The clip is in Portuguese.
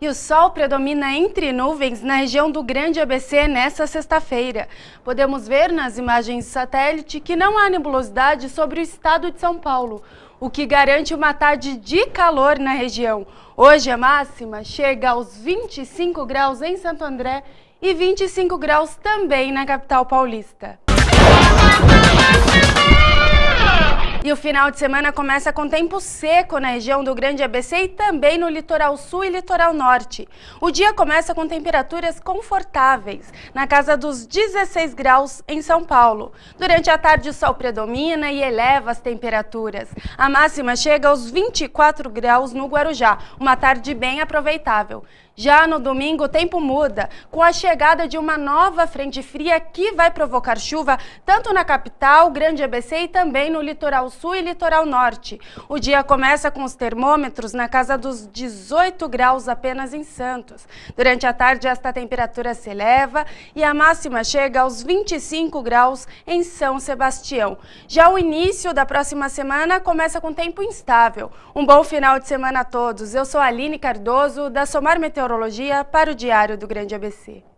e o sol predomina entre nuvens na região do Grande ABC nesta sexta-feira. Podemos ver nas imagens satélite que não há nebulosidade sobre o estado de São Paulo, o que garante uma tarde de calor na região. Hoje a máxima chega aos 25 graus em Santo André e 25 graus também na capital paulista. E o final de semana começa com tempo seco na região do Grande ABC e também no litoral sul e litoral norte. O dia começa com temperaturas confortáveis, na casa dos 16 graus em São Paulo. Durante a tarde o sol predomina e eleva as temperaturas. A máxima chega aos 24 graus no Guarujá, uma tarde bem aproveitável. Já no domingo, o tempo muda, com a chegada de uma nova frente fria que vai provocar chuva tanto na capital, Grande ABC e também no litoral sul e litoral norte. O dia começa com os termômetros na casa dos 18 graus apenas em Santos. Durante a tarde, esta temperatura se eleva e a máxima chega aos 25 graus em São Sebastião. Já o início da próxima semana começa com tempo instável. Um bom final de semana a todos. Eu sou a Aline Cardoso, da Somar Meteorologia para o Diário do Grande ABC.